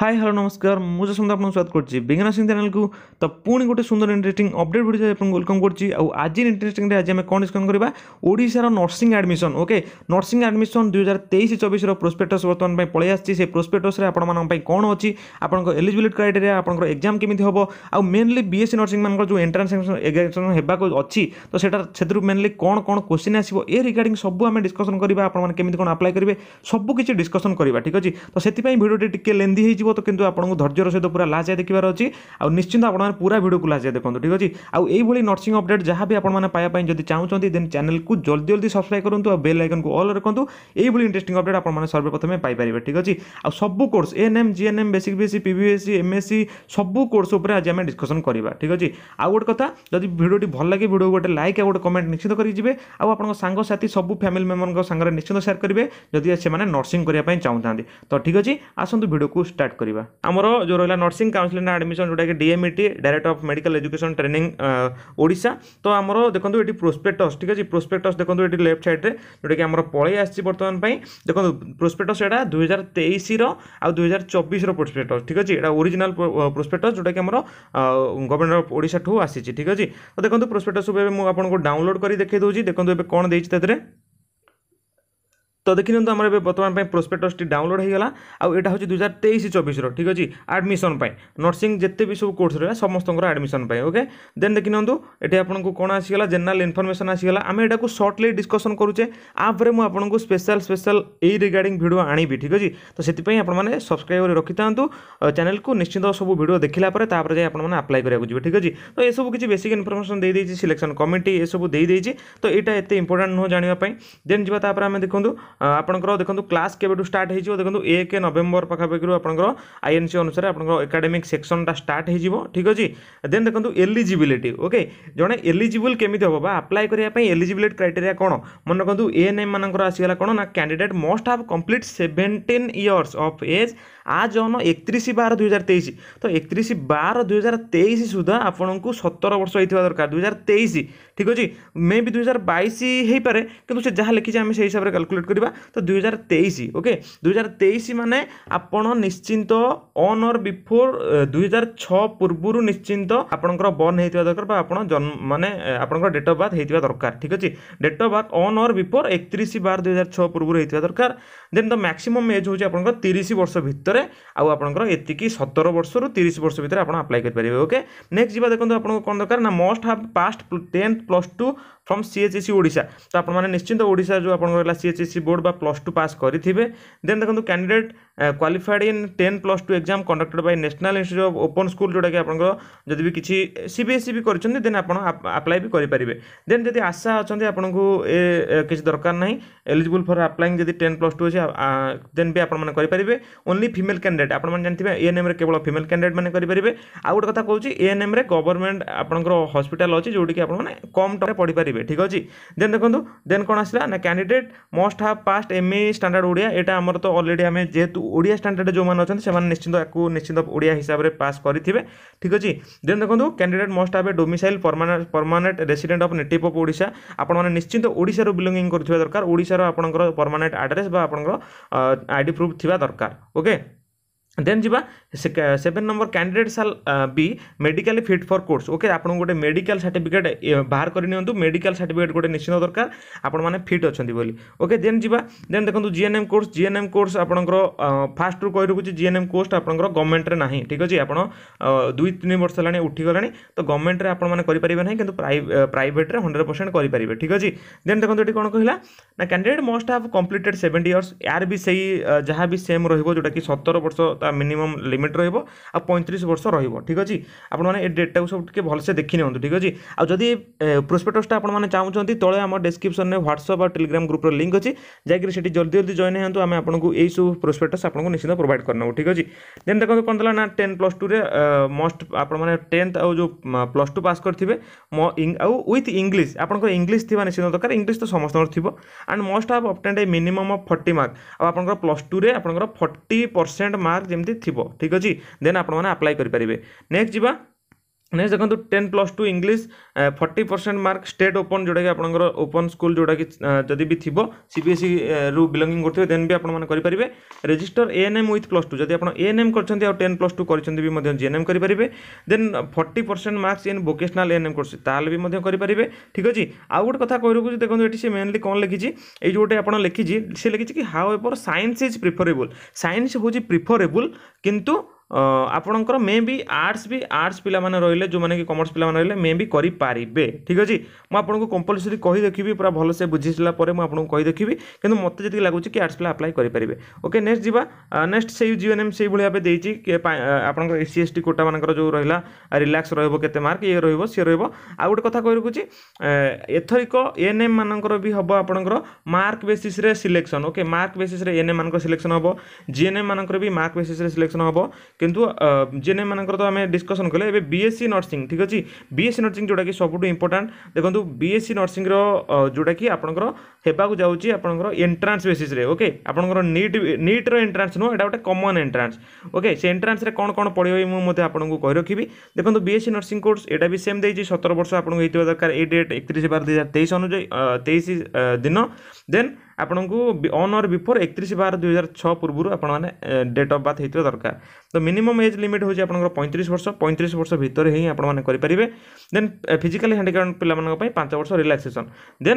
hi hello নমস্কার মু যশন্ত আপনার স্বাগত করছি বিজ্ঞান সিং চ্যানেলকু তো পুঁ গোটে সুন্দর ইন্টারেস্টিং অপডেট ভিডিও আপনার ওয়েলকম করছি আজ ইন্টারেস্টিংরে আজ আমি কম ডিসকন করা ওড়শার nursing admission okay nursing admission দুই হাজার তেইশ চবিশর প্রোসপেক্টস বর্তমান পলাই আসছে সেই প্রোসপেক্টসে আপনার কম অছি আপনার এলিজিবিলিট ক্রাইটেরিয়া আপনার এক্সাম কেমি হব আউ মেনলি বিএসসি নর্সিং মানুষ যে এন্ট্রান্স এক্সাম হওয়া অছি তো সেটা সেতু মেনলি কোণ কোণ কোশ্চিন আসব এ রিগার্ডিং সবু আমি ডিসকসন করা আপনার কেমি কোণ আপ্লাই করবে সবু কিছু ডিসকসন করা ঠিক আছে তো সেই ভিডিওটি টিকি লেন্দি হয়ে তো কিন্তু আপোনক ধৈর্যৰ সৈতে पुरा লাজ দেখিবা ৰচি আৰু নিশ্চিন্ত আপোন মানে पुरा ভিডিও কো লাজ দেখি পন ঠিক আছে আৰু এই বুলি নার্সিং আপডেট জহা বি আপোন মানে পাই পাই যদি চাওচନ୍ତି দেন চানেল কো জলদি জলদি সাবস্ক্রাইব কৰন্ত আৰু বেল আইকন কো অল ৰখন্ত এই বুলি ইন্টাৰেস্টিং আপডেট আপোন মানে সৰ্ব প্ৰথমে পাই পৰিব ঠিক আছে আৰু সব course ANM GNM basic basic PBSC MSC সব কোর্স ওপৰ আজি আমি ডিসকাসন কৰিব ঠিক আছে আৰু গড কথা যদি ভিডিওটি ভাল লাগে ভিডিও গটে লাইক আৰু গটে কমেন্ট নিশ্চিত কৰি জিবে আৰু আপোনক সাঙ্গ সাথী সব ফেমিলি মেম্বৰৰ সাঙ্গৰে নিশ্চিত শেয়ার কৰিবে যদি এছ মানে নার্সিং কৰিয়া পাই চাওন্তি ত ঠিক আছে আসন্ত ভিডিও কো ষ্টার্ট କରିବା ଆମର ଯେଉଁ ରହିଲା ନର୍ସିଂ କାଉନସିଲିଂ ଆଡ଼ମିସନ୍ ଯେଉଁଟାକି DMET direct of medical education training Odisha ତ ଆମର ଦେଖନ୍ତୁ ଏଠି ପ୍ରୋସ୍ପେକ୍ଟସ୍ ଠିକ୍ ଅଛି ପ୍ରୋସ୍ପେକ୍ଟସ୍ ଦେଖନ୍ତୁ ଏଠି ଲେଫ୍ଟ ସାଇଡ଼୍ରେ ଯେଉଁଟାକି ଆମର ପଳେଇ ଆସିଛି ବର୍ତ୍ତମାନ ପାଇଁ ଦେଖନ୍ତୁ ପ୍ରୋସ୍ପେକ୍ଟସ୍ ଏଇଟା ଦୁଇ ହଜାର ତେଇଶର ଆଉ ଦୁଇ ହଜାର ଚବିଶର ପ୍ରୋସ୍ପେକ୍ଟସ୍ ଠିକ୍ ଅଛି ଏଇଟା ଓରିଜିନାଲ୍ ପ୍ରୋସ୍ପେକ୍ଟସ୍ ଯେଉଁଟାକି ଆମର ଗଭର୍ଣ୍ଣମେଣ୍ଟ ଅଫ୍ ଓଡ଼ିଶାଠୁ ଆସିଛି ଠିକ୍ ଅଛି ତ ଦେଖନ୍ତୁ ପ୍ରୋସ୍ପେକ୍ଟସ୍ ଏବେ ମୁଁ ଆପଣଙ୍କୁ ଡାଉନଲୋଡ଼ କରି ଦେଖାଇ ଦେଉଛି ଦେଖନ୍ତୁ ଏବେ କ'ଣ ଦେଇଛି ତା তো দেখি নিউ আমার এবার বর্তমান প্রোসপেক্টসটি ডাউনলোড হয়ে গলা আটা হচ্ছে দুই হাজার তেইশ চবিশর ঠিক আছে আডমিশন নর্সিং যেতে বি সব কোর্স রয়েছে সমস্ত আডমিশন ওকে দেন দেখি নিউ এটি আপনার কোণ আসিগাল জেনারেল ইনফরমেশন আসিগাল আমি এটা সর্টলি ডিসকসন করুছে আপ্রে মু আপনার স্পেশাল স্পেশাল এই রিগার্ডিং ভিডিও আনবি ঠিক আছে তো সেই আপনার সবসক্রাইব করে রক্ষি থাকতু চ্যানেল কু নিশ্চিত সব ভিডিও দেখিলা পরে তাপরে যাই আপনার আপ্লাই করা যাবে ঠিক আছে তো এসব কিছু বেসিক ইনফরমেশন দিয়ে দিয়েছি সিলেকশন কমিটি এসব দিয়ে দিয়েছি তো এটা এত ইম্পর্টাট নুহ জাঁয়া দেন যা তাপরে আমি দেখুন ଆପଣଙ୍କର ଦେଖନ୍ତୁ କ୍ଲାସ୍ କେବେଠୁ ଷ୍ଟାର୍ଟ ହେଇଯିବ ଦେଖନ୍ତୁ ଏକ ନଭେମ୍ବର ପାଖାପାଖିରୁ ଆପଣଙ୍କର ଆଇଏନ୍ସି ଅନୁସାରେ ଆପଣଙ୍କର ଏକାଡେମିକ୍ ସେକ୍ସନ୍ଟା ଷ୍ଟାର୍ଟ ହେଇଯିବ ଠିକ୍ ଅଛି ଦେନ୍ ଦେଖନ୍ତୁ ଏଲିଜିବିଲିଟି ଓକେ ଜଣେ ଏଲିଜିବୁଲ୍ କେମିତି ହେବ ବା ଆପ୍ଲାଏ କରିବା ପାଇଁ ଏଲିଜିବିଲିଟି କ୍ରାଇଟେରିଆ କ'ଣ ମନେ ରଖନ୍ତୁ ଏଏନ୍ଏମ୍ ମାନଙ୍କର ଆସିଗଲା କ'ଣ ନା candidate must have complete seventeen years of age as on एकतिस बार दुई ତେଇଶ ତ ଏକତିରିଶ ବାର बार दुई हजार तेइस सुधा आपणको सतर वर्ष हुन्छ दरकार दुई हजार तेइस ठिक अझ मे बि दुई हजार बइस हुने कि जहाँ लेखिन्छ आम सही हिसाबले क्यालकुलेट गरेको त दुई हजार तेइस ओके दुई हजार तेइस मे ଆପଣ ନିଶ୍ଚିନ୍ତ ଅନ୍ ଅର୍ ବିଫୋର୍ ଦୁଇ ହଜାର ଛଅ ପୂର୍ବରୁ ନିଶ୍ଚିନ୍ତ ଆପଣଙ୍କର ବର୍ନ ହେଇଥିବା ଦରକାର ବା ଆପଣ ଜନ୍ମ ମାନେ ଆପଣଙ୍କର ଡେଟ୍ ଅଫ୍ ବାର୍ଥ ହେଇଥିବା ଦରକାର ଠିକ୍ ଅଛି date of birth on or before ଏକତିରିଶ ବାର ଦୁଇ ହଜାର ଛଅ ପୂର୍ବରୁ ହେଇଥିବା ଦରକାର ଦେନ୍ ଦ ମ୍ୟାକ୍ସିମମ୍ ଏଜ୍ ହେଉଛି ଆପଣଙ୍କର ତିରିଶ ବର୍ଷ ଭିତରେ ଭିତରେ ଆଉ ଆପଣଙ୍କର ଏତିକି ସତର ବର୍ଷରୁ ତିରିଶ ବର୍ଷ ଭିତରେ ଆପଣ ଆପ୍ଲାଏ କରିପାରିବେ ଓକେ ନେକ୍ସଟ ଯିବା ଦେଖନ୍ତୁ ଆପଣଙ୍କୁ କ'ଣ ଦରକାର ନା must have past tenth plus two from CHSE Odisha ତ ଆପଣମାନେ ନିଶ୍ଚିନ୍ତ ଓଡ଼ିଶା ଯେଉଁ ଆପଣଙ୍କର ହେଲା ସିଏଚ୍ଏସି ବୋର୍ଡ଼ ବା ପ୍ଲସ୍ ଟୁ ପାସ୍ କରିଥିବେ ଦେନ୍ ଦେଖନ୍ତୁ candidate qualified in ten plus two exam conducted by national institute of open school ଯେଉଁଟାକି ଆପଣଙ୍କର ଯଦି ବି କିଛି ସି ବି ଏସ୍ ସି ବି କରିଛନ୍ତି ଦେନ୍ ଆପଣ ଆପ୍ଲାଏ ବି କରିପାରିବେ ଦେନ୍ ଯଦି ଆଶା ଅଛନ୍ତି ଆପଣଙ୍କୁ ଏ କିଛି ଦରକାର ନାହିଁ ଏଲିଜିବୁଲ୍ ଫର୍ ଆପ୍ଲାଇଂ ଯଦି ଟେନ୍ ପ୍ଲସ୍ ଟୁ ଅଛି ଦେନ୍ ବି ଆପଣମାନେ କରିପାରିବେ ଓନ୍ଲି ଫିମେଲ୍ କ୍ୟାଣ୍ଡିଡେଟ୍ ଆପଣମାନେ ଜାଣିଥିବେ ଏଏନ୍ଏମ୍ରେ କେବଳ ଫିମେଲ୍ କ୍ୟାଣ୍ଡିଡେଟ୍ ମାନେ କରିପାରିବେ ଆଉ ଗୋଟେ କଥା କହୁଛି ଏଏନ୍ଏମ୍ରେ ଗଭର୍ଣ୍ଣମେଣ୍ଟ ଆପଣଙ୍କର ହସ୍ପିଟାଲ୍ ଅଛି ଯେଉଁଠିକି ଆପଣମାନେ କମ୍ ଟଙ୍କା ପଢ଼ିପାରିବେ ଠିକ୍ ଅଛି ଦେନ୍ ଦେଖନ୍ତୁ ଦେନ୍ କ'ଣ ଆସିଲା ନା candidate must have past ME standard Odia ଏଇଟା ଆମର ତ ଅଲରେଡ଼ି ଆମେ ଯେହେତୁ ଓଡ଼ିଆ ଷ୍ଟାଣ୍ଡାର୍ଡ଼ ଯେଉଁମାନେ ଅଛନ୍ତି ସେମାନେ ନିଶ୍ଚିନ୍ତ ୟାକୁ ନିଶ୍ଚିନ୍ତ ଓଡ଼ିଆ ହିସାବରେ ପାସ୍ କରିଥିବେ ଠିକ୍ ଅଛି ଦେନ୍ ଦେଖନ୍ତୁ candidate must have a domicile permanent permanent resident of native of Odisha ଆପଣମାନେ ନିଶ୍ଚିନ୍ତ ଓଡ଼ିଶାରୁ ବିଲଙ୍ଗିଂ କରୁଥିବା ଦରକାର ଓଡ଼ିଶାର ଆପଣଙ୍କର ପର୍ମାନେଣ୍ଟ ଆଡ୍ରେସ୍ ବା ଆପଣଙ୍କର ଆଇଡି ପ୍ରୁଫ୍ ଥିବା ଦରକାର ଓକେ ଦେନ୍ ଯିବା seven number candidate shall be medically fit for course okay ଆପଣଙ୍କୁ ଗୋଟେ ମେଡ଼ିକାଲ ସାର୍ଟିଫିକେଟ୍ ବାହାର କରିନିଅନ୍ତୁ ମେଡ଼ିକାଲ ସାର୍ଟିଫିକେଟ୍ ଗୋଟେ ନିଶ୍ଚିତ ଦରକାର ଆପଣମାନେ ଫିଟ୍ ଅଛନ୍ତି ବୋଲି ଓକେ ଦେନ୍ ଯିବା ଦେନ୍ ଦେଖନ୍ତୁ ଜିଏନ୍ଏମ୍ କୋର୍ସ ଜିଏନ୍ଏମ୍ କୋର୍ସ ଆପଣଙ୍କର ଫାଷ୍ଟରୁ କହି ରଖୁଛି ଜିଏନ୍ଏମ୍ କୋର୍ସ ଆପଣଙ୍କର ଗଭର୍ଣ୍ଣମେଣ୍ଟରେ ନାହିଁ ଠିକ୍ ଅଛି ଆପଣ ଦୁଇ ତିନି ବର୍ଷ ହେଲାଣି ଉଠିଗଲାଣି ତ ଗଭର୍ଣ୍ଣମେଣ୍ଟରେ ଆପଣମାନେ କରିପାରିବେ ନାହିଁ କିନ୍ତୁ ପ୍ରାଇଭେଟ୍ରେ ହଣ୍ଡ୍ରେଡ଼ ପରସେଣ୍ଟ କରିପାରିବେ ଠିକ୍ ଅଛି ଦେନ୍ ଦେଖନ୍ତୁ ଏଠି କ'ଣ କହିଲା ନା candidate must have completed seventy years ୟାର ବି ସେଇ ଯାହା ବି ସେମ୍ ରହିବ ଯେଉଁଟାକି ସତର ବର୍ଷ ତା ମିନିମମ୍ ଲିମିଟ୍ ରହିବ ଆଉ ପଇଁତିରିଶ ବର୍ଷ ରହିବ ଠିକ୍ ଅଛି ଆପଣମାନେ ଏ ଡେଟ୍ଟାକୁ ସବୁ ଟିକେ ଭଲସେ ଦେଖି ନିଅନ୍ତୁ ଠିକ୍ ଅଛି ଆଉ ଯଦି ପ୍ରୋସ୍ପେଟସ୍ଟା ଆପଣମାନେ ଚାହୁଁଛନ୍ତି ତଳେ ଆମ ଡେସ୍କ୍ରିପସନ୍ରେ ହ୍ୱାଟ୍ସଅପ୍ ଆଉ ଟେଲିଗ୍ରାମ୍ ଗ୍ରୁପ୍ର ଲିଙ୍କ୍ ଅଛି ଯାଇକି ସେଠି ଜଲ୍ଦି ଜଲ୍ଦି ଜଏନ୍ ହେଇନ୍ତୁ ଆମେ ଆପଣଙ୍କୁ ଏଇସବୁ ପ୍ରୋସ୍ପେଟସ୍ ଆପଣଙ୍କୁ ନିଶ୍ଚିତ ପ୍ରୋଭାଇଡ଼ କରିନେବୁ ଠିକ୍ ଅଛି ଦେନ୍ ଦେଖନ୍ତୁ କ'ଣ ଥିଲା ନା ଟେନ୍ ପ୍ଲସ୍ ଟୁରେ ମଷ୍ଟ ଆପଣମାନେ ଟେନ୍ଥ ଆଉ ଯେଉଁ ପ୍ଲସ୍ ଟୁ ପାସ୍ କରିଥିବେ ଆଉ ୱିଥ୍ ଇଂଲିଶ ଆପଣଙ୍କର ଇଂଲିଶ ଥିବା ନିଶ୍ଚିତ ଦରକାର ଇଂଲିଶ ତ ସମସ୍ତଙ୍କର ଥିବ and must have obtained a minimum of forty mark ଆଉ ଆପଣଙ୍କର ପ୍ଲସ୍ ଟୁରେ ଆପଣଙ୍କର ଫର୍ଟି ପରସେଣ୍ଟ ମାର୍କ ଯେମିତି ଥିବ ଠିକ୍ ଅଛି ଦେନ୍ ଆପଣମାନେ ଆପ୍ଲାଏ କରିପାରିବେ ନେକ୍ସଟ ଯିବା নেক্সট দেখুন ten plus two English forty percent mark state open যেটাকি আপনার ওপন স্কুল যেটাকি যদি বি থাকবে সিবিএসই রু বিলঙ্গিং করতে দেন বি আপনার করে register ANM with plus two যদি আপনার এএনএম করছেন আর টেন প্লস টু করছেন বি জিএনএম করে then forty percent marks in vocational ANM করছে তাহলে বি করে ঠিক আছে আউ গোটে কথা কই রাখুছি দেখুন এটি সে মেনলি কোণ লিখিছি এই যে গোটে আপনার লিখিছি সে লিখিছি কি however science is preferable science হচ্ছে প্রিফরেবল কিন্তু ଆପଣଙ୍କର ମେ ବି ଆର୍ଟ୍ସ ବି ଆର୍ଟ୍ସ ପିଲାମାନେ ରହିଲେ ଯେଉଁମାନେ କି କମର୍ସ ପିଲାମାନେ ରହିଲେ ମେ ବି କରିପାରିବେ ଠିକ୍ ଅଛି ମୁଁ ଆପଣଙ୍କୁ କମ୍ପଲସରି ଦେଖିବି ପୁରା ଭଲସେ ବୁଝିସାରିଲା ପରେ ମୁଁ ଆପଣଙ୍କୁ କହି ଦେଖିବି କିନ୍ତୁ ମୋତେ ଯେତିକି ଲାଗୁଛି କି ଆର୍ଟ୍ସ ପିଲା ଆପ୍ଲାଏ କରିପାରିବେ ଓକେ ନେକ୍ସଟ ଯିବା ନେକ୍ସଟ ସେଇ ୟୁ ଏନ୍ ଏମ୍ ସେଇଭଳି ଭାବେ ଦେଇଛି ଆପଣଙ୍କର ଏସ୍ ସି ଏସ୍ ଟି କୋଟାମାନଙ୍କର ଯେଉଁ ରହିଲା ରିଲାକ୍ସ ରହିବ କେତେ ମାର୍କ ଇଏ ରହିବ ସିଏ ରହିବ ଆଉ ଗୋଟେ କଥା କହି ରଖୁଛି ଏଥରିକ ଏନ୍ ଏମ୍ ମାନଙ୍କର ବି ହେବ ଆପଣଙ୍କର ମାର୍କ ବେସିସ୍ରେ ସିଲେକ୍ସନ୍ ଓକେ ମାର୍କ ବେସିସ୍ରେ ଏନ୍ ଏମ୍ ମାନଙ୍କର ସିଲେକ୍ସନ୍ ହେବ ଜି ଏନ୍ ଏମ୍ ମାନଙ୍କର ବି ମାର୍କ ବେସିସ୍ରେ ସିଲେକ୍ସନ୍ ହେବ କିନ୍ତୁ ଯେନେମାନଙ୍କର ତ ଆମେ ଡିସ୍କସନ୍ କଲେ ଏବେ ବି ଏସ୍ ସି ନର୍ସିଂ ଠିକ୍ ଅଛି ବି ସି ନର୍ସିଂ ଯେଉଁଟାକି ସବୁଠୁ ଇମ୍ପୋର୍ଟାଣ୍ଟ ଦେଖନ୍ତୁ ବିଏସ୍ସି ନର୍ସିଂର ଯେଉଁଟାକି ଆପଣଙ୍କର ହେବାକୁ ଯାଉଛି ଆପଣଙ୍କର ଏଣ୍ଟ୍ରାନ୍ସ ବେସିସ୍ରେ ଓକେ ଆପଣଙ୍କର ନିଟ୍ ନିଟ୍ର ଏଣ୍ଟ୍ରାନ୍ସ ନୁହଁ ଏଇଟା ଗୋଟେ କମନ୍ ଏଣ୍ଟ୍ରାନ୍ସ ଓକେ ସେ ଏଣ୍ଟ୍ରାନ୍ସରେ କ'ଣ କ'ଣ ପଢ଼ିବ ମୁଁ ମଧ୍ୟ ଆପଣଙ୍କୁ କହି ରଖିବି ଦେଖନ୍ତୁ B S C nursing course ଏଇଟା ବି ସେମ୍ ଦେଇଛି ସତର ବର୍ଷ ଆପଣଙ୍କୁ ହେଇଥିବା ଦରକାର ଏଇ ଡେଟ୍ ଏକତିରିଶ ବାର ଦୁଇ ହଜାର ତେଇଶ ଅନୁଯାୟୀ ତେଇଶ ଦିନ ଦେନ୍ आपन को अन् अर् बिफोर एक बार दुई हजार छः पूर्व आपने डेट अफ बार्थ होती दरकार तो मिनिमम एज लिमिट हूँ आप पैंतीस वर्ष पैंतीस वर्ष भितर ही आपने देन फिजिकाल हाणिकाप पे पांच वर्ष रिल्क्सेसन दे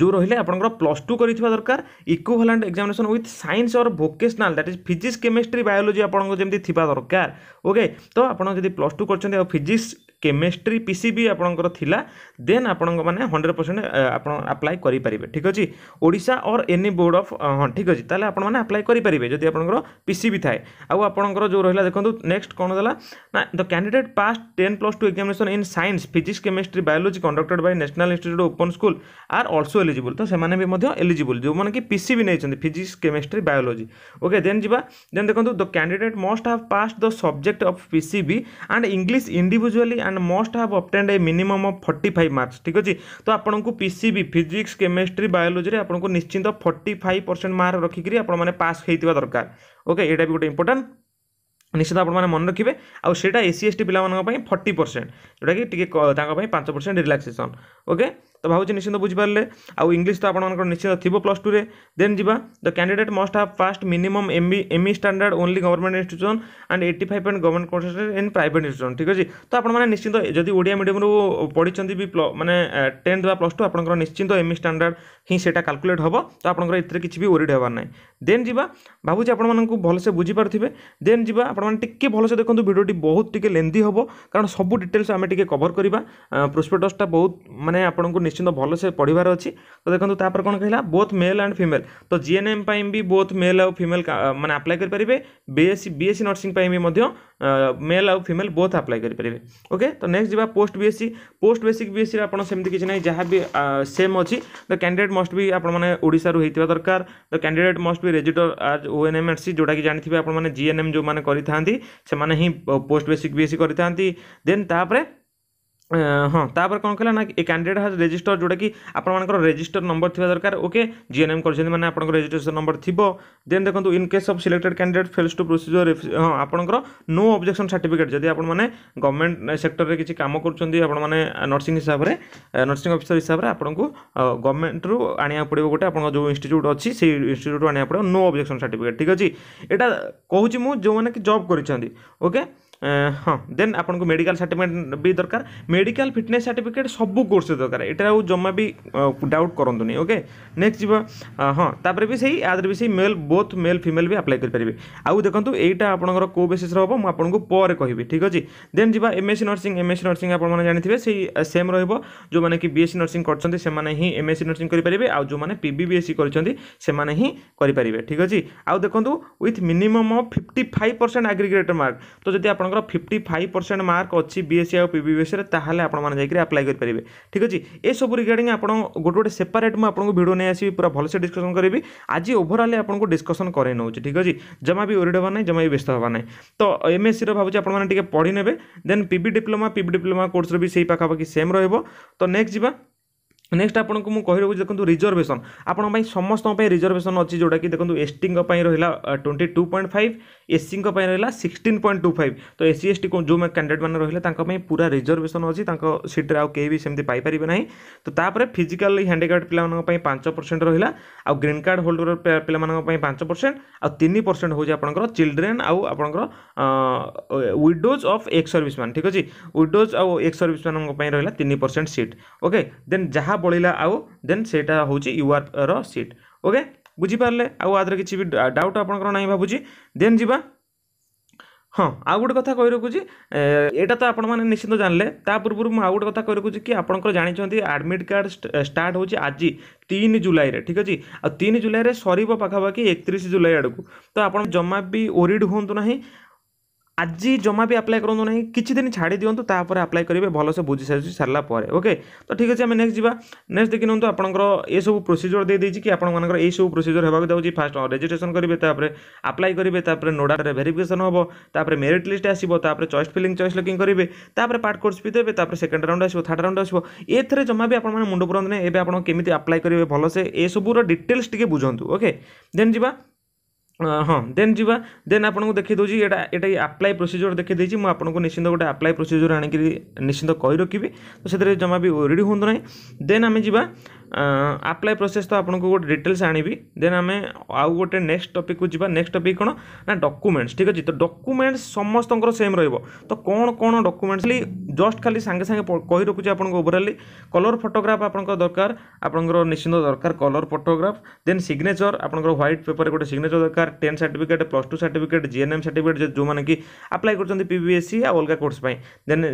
जो रही आप प्लस टू कर दरकार इको इक्वलांट एक्जामेसन ओथ सैंस और vocational that is physics chemistry biology आपको जमी थी दरकार ओके तो आप प्लस टू कर physics chemistry P C B ଆପଣଙ୍କର ଥିଲା ଦେନ୍ ଆପଣଙ୍କ ମାନେ ହଣ୍ଡ୍ରେଡ଼ ପରସେଣ୍ଟ ଆପଣ ଆପ୍ଲାଏ କରିପାରିବେ ଠିକ୍ ଅଛି Odisha or any board of ହଁ ଠିକ୍ ଅଛି ତାହେଲେ ଆପଣମାନେ ଆପ୍ଲାଏ କରିପାରିବେ ଯଦି ଆପଣଙ୍କର ପି ସି ବି ଥାଏ ଆଉ ଆପଣଙ୍କର ଯେଉଁ ରହିଲା ଦେଖନ୍ତୁ ନେକ୍ସଟ କ'ଣ ଦେଲା ନା the candidate pass ten plus two examination in science physics chemistry biology conducted by national institute open school are also eligible ତ ସେମାନେ ବି ମଧ୍ୟ ଏଲିଜିବୁଲ୍ ଯେଉଁମାନେ କି ପି ସି ବି ନେଇଛନ୍ତି physics chemistry biology okay then ଯିବା ଦେନ୍ ଦେଖନ୍ତୁ the candidate must have pass the subject of P C B and English individually and and must have obtained a minimum of forty five marks ଠିକ୍ ଅଛି ତ ଆପଣଙ୍କୁ P C B physics chemistry ବାୟୋଲୋଜିରେ ଆପଣଙ୍କୁ ନିଶ୍ଚିନ୍ତ forty five percent mark ରଖିକିରି ଆପଣମାନେ pass ହେଇଥିବା ଦରକାର ଓକେ ଏଇଟା ବି ଗୋଟେ ଇମ୍ପୋର୍ଟାଣ୍ଟ ନିଶ୍ଚିତ ଆପଣମାନେ ମନେ ରଖିବେ ଆଉ ସେଇଟା ଏସ୍ ସି ଏସ୍ ଟି ପିଲାମାନଙ୍କ ପାଇଁ ଫର୍ଟି ପରସେଣ୍ଟ ଯେଉଁଟାକି ଟିକେ ତାଙ୍କ ପାଇଁ ପାଞ୍ଚ ପରସେଣ୍ଟ ରିଲାକ୍ସେସନ୍ ଓକେ তো ভাবুছি নিশ্চিত বুঝিপারে আউ ইংলিশ তো আপনার নিশ্চিত থিব প্লস টু রে দেন যা the candidate must have first minimum MB ME standard only government institution and eighty five point government concentrate in private institution ঠিক আছে তো আপনার নিশ্চিত যদি ওড়িয়া মিডিয়ামু পড়ছেন বি মানে টেন্থ বা প্লস টু আপনার নিশ্চিত এমই স্ট্যান্ডার্ড ହିଁ ସେଇଟା କାଲକୁଲେଟ୍ ହେବ ତ ଆପଣଙ୍କର ଏଥିରେ କିଛି ବି ଓରିଡ଼ ହେବାର ନାହିଁ ଦେନ୍ ଯିବା ଭାବୁଛି ଆପଣମାନଙ୍କୁ ଭଲସେ ବୁଝିପାରୁଥିବେ ଦେନ୍ ଯିବା ଆପଣମାନେ ଟିକିଏ ଭଲସେ ଦେଖନ୍ତୁ ଭିଡ଼ିଓଟି ବହୁତ ଟିକିଏ ଲେନ୍ଦି ହେବ କାରଣ ସବୁ ଡିଟେଲ୍ସ ଆମେ ଟିକିଏ କଭର୍ କରିବା ପ୍ରୋସ୍ପେକ୍ଟସ୍ଟା ବହୁତ ମାନେ ଆପଣଙ୍କୁ છિં તો ભલો સે પડી ભર ઓછી તો દેખંત તાપર કોન કહીલા બોથ મેલ એન્ડ ફીમેલ તો જીએનએમ પર બી બોથ મેલ ઓર ફીમેલ મેને એપ્લાય કરી પરિબે બીએસસી બીએસસી નર્સિંગ પર મે મધ્ય male or female both apply કરી પરિબે ઓકે તો નેક્સ્ટ જીબા post BSC post basic BSC આપણ સેમ કીચી નહી જહા બી સેમ ઓછી ધ કેન્ડિડેટ મસ્ટ બી આપણ મને ઓડિશા રૂ હૈતવા દરકાર the candidate must be register આ ઓએનએમએસી જોડા કી જાન થિબે આપણ મને જીએનએમ જો મને કરી થાંધી સે મને હી પોસ્ટ બેસિક બીએસસી કરી થાંધી ધેન તાપર ହଁ ତାପରେ କ'ଣ କହିଲା ନା ଏ କ୍ୟାଣ୍ଡିଡେଟ୍ ହାଜ୍ ରେଜିଷ୍ଟର ଯେଉଁଟାକି ଆପଣମାନଙ୍କର ରେଜିଷ୍ଟର ନମ୍ବର ଥିବା ଦରକାର ଓକେ ଜିଏନ୍ଏମ୍ କରିଛନ୍ତି ମାନେ ଆପଣଙ୍କର ରେଜିଷ୍ଟ୍ରେସନ ନମ୍ବର ଥିବ ଦେନ୍ ଦେଖନ୍ତୁ in case of selected candidate fails to procedure ହଁ ଆପଣଙ୍କର ନୋ ଅବଜେକ୍ସନ୍ ସାର୍ଟିଫିକେଟ୍ ଯଦି ଆପଣମାନେ ଗଭର୍ଣ୍ଣମେଣ୍ଟ ସେକ୍ଟରରେ କିଛି କାମ କରୁଛନ୍ତି ଆପଣମାନେ ନର୍ସିଂ ହିସାବରେ ନର୍ସିଂ ଅଫିସର ହିସାବରେ ଆପଣଙ୍କୁ ଗଭର୍ଣ୍ଣମେଣ୍ଟରୁ ଆଣିବାକୁ ପଡ଼ିବ ଗୋଟେ ଆପଣଙ୍କ ଯେଉଁ ଇନଷ୍ଟିଚ୍ୟୁଟ୍ ଅଛି ସେଇ ଇନଷ୍ଟିଚ୍ୟୁଟ୍ରୁ ଆଣିବାକୁ ପଡ଼ିବ ନୋ ଅବଜେକ୍ସନ୍ ସାର୍ଟିଫିକେଟ୍ ଠିକ୍ ଅଛି ଏଇଟା କହୁଛି ମୁଁ ଯେଉଁମାନେ କି ଜବ୍ କରିଛନ୍ତି ଓକେ ହଁ ଦେନ୍ ଆପଣଙ୍କୁ ମେଡ଼ିକାଲ ସାର୍ଟିଫିକେଟ୍ ବି ଦରକାର ମେଡ଼ିକାଲ ଫିଟନେସ୍ ସାର୍ଟିଫିକେଟ୍ ସବୁ କୋର୍ସରେ ଦରକାର ଏଇଟା ଆଉ ଜମା ବି ଡାଉଟ୍ କରନ୍ତୁନି ଓକେ ନେକ୍ସଟ ଯିବା ହଁ ତାପରେ ବି ସେଇ ଆଦରେ ବି ସେଇ ମେଲ୍ ବୋଥ୍ ମେଲ୍ ଫିମେଲ୍ ବି ଆପ୍ଲାଏ କରିପାରିବେ ଆଉ ଦେଖନ୍ତୁ ଏଇଟା ଆପଣଙ୍କର କେଉଁ ବେସିସ୍ରେ ହେବ ମୁଁ ଆପଣଙ୍କୁ ପରେ କହିବି ଠିକ୍ ଅଛି ଦେନ୍ ଯିବା ଏମ୍ଏସ୍ସି ନର୍ସିଂ ଏମ୍ଏସ୍ସି ନର୍ସିଂ ଆପଣମାନେ ଜାଣିଥିବେ ସେଇ ସେମ୍ ରହିବ ଯେଉଁମାନେ କି ବିଏସ୍ସି ନର୍ସିଂ କରିଛନ୍ତି ସେମାନେ ହିଁ ଏମ୍ଏସ୍ସି ନର୍ସିଂ କରିପାରିବେ ଆଉ ଯେଉଁମାନେ ପିବିବିଏସ୍ସି କରିଛନ୍ତି ସେମାନେ ହିଁ କରିପାରିବେ ଠିକ୍ ଅଛି ଆଉ ଦେଖନ୍ତୁ with minimum of fifty five percent aggregator mark ତ ଯଦି ଆପଣଙ୍କ ଆପଣଙ୍କର ଫିଫ୍ଟି ଫାଇଭ୍ ପରସେଣ୍ଟ ମାର୍କ ଅଛି ବିଏସ୍ସି ଆଉ ପିବିଏସ୍ସିରେ ତାହେଲେ ଆପଣମାନେ ଯାଇକରି ଆପ୍ଲାଏ କରିପାରିବେ ଠିକ୍ ଅଛି ଏସବୁ ରିଗାର୍ଡ଼ିଂ ଆପଣ ଗୋଟେ ଗୋଟେ ସେପାରେଟ୍ ମୁଁ ଆପଣଙ୍କୁ ଭିଡ଼ିଓ ନେଇ ଆସିବି ପୁରା ଭଲସେ ଡିସ୍କସନ୍ କରିବି ଆଜି ଓଭରଅଲ୍ ଆପଣଙ୍କୁ ଡିସ୍କସନ୍ କରେଇ ନେଉଛି ଠିକ୍ ଅଛି ଜମା ବି ଓରିଡ଼ ହେବା ନାହିଁ ଜମା ବି ବ୍ୟସ୍ତ ହେବା ନାହିଁ ତ ଏମ୍ଏସ୍ସିର ଭାବୁଛି ଆପଣମାନେ ଟିକେ ପଢ଼ିନେବେ then PB diploma PB diploma କୋର୍ସର ବି ସେଇ ପାଖାପାଖି ସେମ୍ ରହିବ ତ ନେକ୍ସଟ ଯିବା ନେକ୍ସଟ ଆପଣଙ୍କୁ ମୁଁ କହି ରଖୁଛି ଦେଖନ୍ତୁ ରିଜର୍ଭେସନ୍ ଆପଣଙ୍କ ପାଇଁ ସମସ୍ତଙ୍କ ପାଇଁ ରିଜର୍ଭେସନ୍ ଅଛି ଯେଉଁଟାକି ଦେଖନ୍ତୁ ଏସ୍ଟିଙ୍କ ପାଇଁ ରହିଲା ଟ୍ୱେଣ୍ଟି ଟୁ ପଏଣ୍ଟ ଫାଇଭ୍ ଏସ୍ସିଙ୍କ ପାଇଁ ରହିଲା ସିକ୍ସଟିନ୍ ପଏଣ୍ଟ ଟୁ ଫାଇଭ୍ ତ ଏସ୍ସି ଏସ୍ଟି ଯେଉଁ କ୍ୟାଣ୍ଡିଡେଟ୍ମାନେ ରହିଲେ ତାଙ୍କ ପାଇଁ ପୁରା ରିଜର୍ଭେସନ୍ ଅଛି ତାଙ୍କ ସିଟ୍ରେ ଆଉ କେହି ବି ସେମିତି ପାଇପାରିବେ ନାହିଁ ତ ତାପରେ ଫିଜିକାଲି ହ୍ୟାଣ୍ଡିକ୍ୟାପ୍ଟ ପିଲାମାନଙ୍କ ପାଇଁ ପାଞ୍ଚ ପରସେଣ୍ଟ ରହିଲା ଆଉ ଗ୍ରୀନ୍ କାର୍ଡ଼ ହୋଲ୍ଡର ପିଲାମାନଙ୍କ ପାଇଁ ପାଞ୍ଚ ପରସେଣ୍ଟ ଆଉ ତିନି ପରସେଣ୍ଟ ହେଉଛି ଆପଣଙ୍କର ଚିଲଡ୍ରେନ୍ ଆଉ ଆପଣଙ୍କର widows of ex service man ଠିକ୍ ଅଛି ୱିଡୋଜ୍ ଆଉ ଏକ୍ସ ସର୍ଭିସ୍ ମାନଙ୍କ ପାଇଁ ରହିଲା ତିନି ପରସେଣ୍ଟ ସିଟ୍ ଓକେ ଦେନ୍ ଯାହା ବଳିଲା ଆଉ ଦେନ୍ ସେଇଟା ହେଉଛି ୟୁଆର୍ର ସିଟ୍ ଓକେ ବୁଝିପାରିଲେ ଆଉ ଆଦରେ କିଛି ବି ଡାଉଟ୍ ଆପଣଙ୍କର ନାହିଁ ଭାବୁଛି ଦେନ୍ ଯିବା ହଁ ଆଉ ଗୋଟେ କଥା କହି ରଖୁଛି ଏଇଟା ତ ଆପଣମାନେ ନିଶ୍ଚିନ୍ତ ଜାଣିଲେ ତା ପୂର୍ବରୁ ମୁଁ ଆଉ ଗୋଟେ କଥା କହି ରଖୁଛି କି ଆପଣଙ୍କର ଜାଣିଛନ୍ତି ଆଡ଼ମିଟ୍ କାର୍ଡ଼ ଷ୍ଟାର୍ଟ ହେଉଛି ଆଜି ତିନି ଜୁଲାଇରେ ଠିକ୍ ଅଛି ଆଉ ତିନି ଜୁଲାଇରେ ସରିବ ପାଖାପାଖି ଏକତିରିଶ ଜୁଲାଇ ଆଡ଼କୁ ତ ଆପଣ ଜମା ବି ଓରିଡ଼ ହୁଅନ୍ତୁ ନାହିଁ আজ জমা বি আপ্লাই করতু না কিছু দিন ছাড়ি দিও তাপরে আপ্লাই করবে ভালসে বুঝি সারি সারা পরে ওকে তো ঠিক আছে আমি নেক্সট যা নেক্সট দেখি নিউ আপনার এসব প্রোসিজর দিয়ে দিয়েছি কি আপনার এইসব প্রোসিজর হওয়া যাচ্ছে ফার্স্ট রেজিষ্ট্রেসন করবে তাপরে আপ্লাই করবে তাপরে নোডারে ভেরিফিকেসন হব তাপরে মেরিট লিস্ট আসব তাপরে চয়েস ফিলিং চয়েস লকিং করবে তাপরে পার্ট কোর্স বি দেবে তাপরে সেকেন্ড রাউন্ড আসব থার্ড রাউন্ড আসব এতে জমা বি আপনার মুন্ড পুরন্ত না এবে আপনার কেমি আপ্লাই করবে ভালসে এসবুর ডিটেলস টিকি বুঝতু ওকে দেন যা ହଁ ଦେନ୍ ଯିବା ଦେନ୍ ଆପଣଙ୍କୁ ଦେଖେଇ ଦେଉଛି ଏଇଟା ଏଇଟା ଆପ୍ଲାଏ ପ୍ରୋସିଜିଓର ଦେଖେଇ ଦେଇଛି ମୁଁ ଆପଣଙ୍କୁ ନିଶ୍ଚିନ୍ତ ଗୋଟେ ଆପ୍ଲାଏ ପ୍ରୋସିଜିଓର ଆଣିକିରି ନିଶ୍ଚିନ୍ତ କହି ରଖିବି ତ ସେଥିରେ ଜମା ବି ରେଡ଼ି ହୁଅନ୍ତୁ ନାହିଁ ଦେନ୍ ଆମେ ଯିବା ଆପ୍ଲାଏ ପ୍ରୋସେସ୍ ତ ଆପଣଙ୍କୁ ଗୋଟେ ଡିଟେଲ୍ସ ଆଣିବି ଦେନ୍ ଆମେ ଆଉ ଗୋଟେ ନେକ୍ସଟ ଟପିକ୍କୁ ଯିବା ନେକ୍ସଟ ଟପିକ୍ କ'ଣ ନା ଡକୁମେଣ୍ଟସ୍ ଠିକ୍ ଅଛି ତ ଡକୁମେଣ୍ଟସ୍ ସମସ୍ତଙ୍କର ସେମ୍ ରହିବ ତ କ'ଣ କ'ଣ ଡକୁମେଣ୍ଟସ୍ ଖାଲି ଜଷ୍ଟ ଖାଲି ସାଙ୍ଗେ ସାଙ୍ଗେ କହି ରଖୁଛି ଆପଣଙ୍କୁ ଓଭରାଲି କଲର୍ ଫଟୋଗ୍ରାଫ୍ ଆପଣଙ୍କର ଦରକାର ଆପଣଙ୍କର ନିଶ୍ଚିନ୍ତ ଦରକାର କଲର୍ ଫଟୋଗ୍ରାଫ୍ ଦେନ୍ ସିଗ୍ନେଚର୍ ଆପଣଙ୍କର ହ୍ୱାଇଟ୍ ପେପର୍ରେ ଗୋଟେ ସିଗ୍ନେଚର୍ ଦରକାର ten certificate plus two certificate GNM certificate ଯେଉଁମାନେ କି ଆପ୍ଲାଏ କରୁଛନ୍ତି ପିବିଏସ୍ସି ଆଉ ଅଲଗା କୋର୍ସ ପାଇଁ ଦେନ୍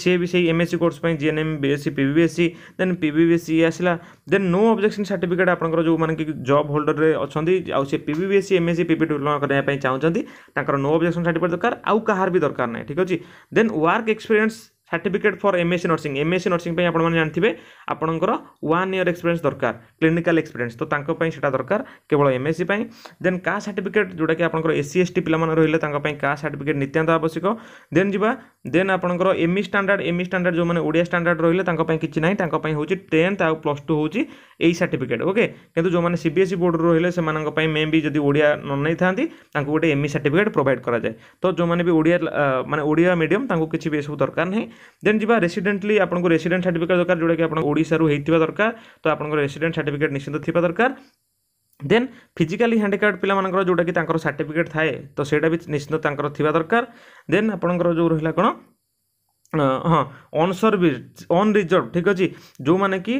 ସିଏ ବି ସେଇ ଏମ୍ଏସ୍ସି କୋର୍ସ ପାଇଁ GNM BSC PBSC then PBSC ଆସିଲା देन नो ऑब्जेक्शन सर्टिफिकेट आप जो मैंने जॉब होल्डर में अच्छा से PBSC M S PP diploma करने चाहते नो ऑब्जेक्शन सर्टिफिकेट दरकार आउ कहार भी दरकार ना ठीक अच्छे then work experience certificate for M SC nursing M SC nursing आपंथे आप वन इयर एक्सपीरियंस दरकार क्लीनिकाल एक्सपीरियंस तो सीटा दरकार केवल एमएससी एससी पर देन का सार्टिफिकेट जोटा कि आप एससी एस टी पे रही है का सार्टिफिकेट नित्यांत आवश्यक देन जी ଦେନ୍ ଆପଣଙ୍କର ଏମି ଷ୍ଟାଣ୍ଡାର୍ଡ଼ ଏମି ଷ୍ଟାଣ୍ଡାର୍ଡ଼ ଯେଉଁମାନେ ଓଡ଼ିଆ ଷ୍ଟାଣ୍ଡାର୍ଡ଼ ରହିଲେ ତାଙ୍କ ପାଇଁ କିଛି ନାହିଁ ତାଙ୍କ ପାଇଁ ହେଉଛି ଟେନ୍ଥ ଆଉ ପ୍ଲସ୍ ଟୁ ହେଉଛି ଏଇ ସାର୍ଟିଫିକେଟ୍ ଓକେ କିନ୍ତୁ ଯେଉଁମାନେ ସି ବି ଏସ୍ ଇ ବୋର୍ଡ଼ରୁ ରହିଲେ ସେମାନଙ୍କ ପାଇଁ ମେ ବି ଯଦି ଓଡ଼ିଆ ନ ନେଇଥାନ୍ତି ତାଙ୍କୁ ଗୋଟେ ଏମି ସାର୍ଟିଫିକେଟ୍ ପ୍ରୋଭାଇଡ଼ କରାଯାଏ ତ ଯେଉଁମାନେ ବି ଓଡ଼ିଆ ମାନେ ଓଡ଼ିଆ ମିଡ଼ିୟମ୍ ତାଙ୍କୁ କିଛି ବି ଏସବୁ ଦରକାର ନାହିଁ ଦେନ୍ ଯିବା ରେସିଡେଣ୍ଟଲି ଆପଣଙ୍କୁ ରେସିଡେଣ୍ଟ ସାର୍ଟିଫିକେଟ୍ ଦରକାର ଯେଉଁଟାକି ଆପଣ ଓଡ଼ିଶାରୁ ହେଇଥିବା ଦରକାର ତ ଆପଣଙ୍କର ରେସିଡେଣ୍ଟ ସାର୍ଟିଫିକେଟ୍ ନିଶ୍ଚିନ୍ତ ଥିବା ଦରକାର ଦେନ୍ ଫିଜିକାଲି ହ୍ୟାଣ୍ଡିକ୍ୟାପ୍ଟ ପିଲାମାନଙ୍କର ଯେଉଁଟାକି ତାଙ୍କର ସାର୍ଟିଫିକେଟ୍ ଥାଏ ତ ସେଇଟା ବି ନିଶ୍ଚିନ୍ତ ତାଙ୍କର ଥିବା ଦରକାର ଦେନ୍ ଆପଣଙ୍କର ଯେଉଁ ରହିଲା କ'ଣ ହଁ ଅନସର୍ଭିସ୍ ଅନରିଜର୍ଭ ଠିକ୍ ଅଛି ଯେଉଁମାନେ କି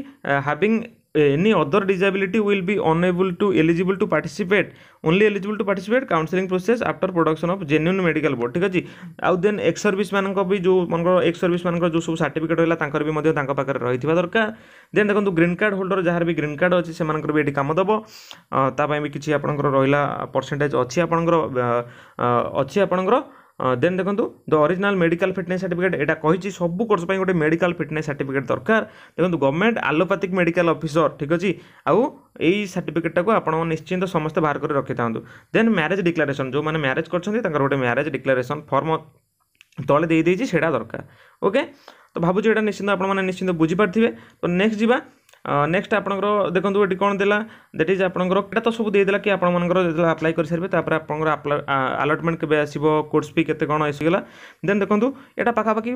having any other disability will be unable to eligible to participate only eligible to participate counseling process after production of genuine medical board ঠিক ଅଛି ଆଉ ଦେନ୍ ଏକ୍ସ ସର୍ଭିସ୍ ମାନଙ୍କ ବି ଯେଉଁ ମାନଙ୍କର ଏକ୍ସ ସର୍ଭିସ୍ ମାନଙ୍କର ଯେଉଁ ସବୁ ସାର୍ଟିଫିକେଟ୍ ରହିଲା ତାଙ୍କର ବି ମଧ୍ୟ ତାଙ୍କ ପାଖରେ ରହିଥିବା ଦରକାର ଦେନ୍ ଦେଖନ୍ତୁ ଗ୍ରୀନ୍ କାର୍ଡ଼ ହୋଲ୍ଡର ଯାହାର ବି ଗ୍ରୀନ୍ କାର୍ଡ଼ ଅଛି ସେମାନଙ୍କର ବି ଏଠି କାମ ଦେବ ତା ପାଇଁ ବି କିଛି ଆପଣଙ୍କର ରହିଲା ପରସେଣ୍ଟେଜ୍ ଅଛି ଆପଣଙ୍କର ଅଛି ଆପଣଙ୍କର ଦେନ୍ ଦେଖନ୍ତୁ the original medical fitness certificate ଏଇଟା କହିଛି ସବୁ କୋର୍ସ ପାଇଁ ଗୋଟେ ମେଡ଼ିକାଲ ଫିଟନେସ୍ ସାର୍ଟିଫିକେଟ୍ ଦରକାର ଦେଖନ୍ତୁ ଗଭର୍ଣ୍ଣମେଣ୍ଟ ଆଲୋପାଥିକ୍ ମେଡ଼ିକାଲ ଅଫିସର ଠିକ୍ ଅଛି ଆଉ ଏଇ ସାର୍ଟିଫିକେଟ୍ଟାକୁ ଆପଣ ନିଶ୍ଚିନ୍ତ ସମସ୍ତେ ବାହାର କରି ରଖିଥାନ୍ତୁ ଦେନ୍ ମ୍ୟାରେଜ୍ ଡିକ୍ଲାରେସନ୍ ଯେଉଁମାନେ ମ୍ୟାରେଜ୍ କରିଛନ୍ତି ତାଙ୍କର ଗୋଟେ ମ୍ୟାରେଜ୍ ଡିକ୍ଲାରେସନ୍ ଫର୍ମ ତଳେ ଦେଇଦେଇଛି ସେଇଟା ଦରକାର ଓକେ ତ ଭାବୁଛି ଏଇଟା ନିଶ୍ଚିନ୍ତ ଆପଣମାନେ ନିଶ୍ଚିନ୍ତ ବୁଝିପାରିଥିବେ ତ ନେକ୍ସଟ ଯିବା ନେକ୍ସଟ ଆପଣଙ୍କର ଦେଖନ୍ତୁ ଏଠି କ'ଣ ଦେଲା ଦେଟ୍ ଇଜ୍ ଆପଣଙ୍କର ଏଇଟା ତ ସବୁ ଦେଇଦେଲା କି ଆପଣମାନଙ୍କର ଯେତେବେଳେ ଆପ୍ଲାଏ କରିସାରିବେ ତାପରେ ଆପଣଙ୍କର ଆଲଟମେଣ୍ଟ କେବେ ଆସିବ କୋର୍ସ ଫି କେତେ କ'ଣ ଆସିଗଲା ଦେନ୍ ଦେଖନ୍ତୁ ଏଇଟା ପାଖାପାଖି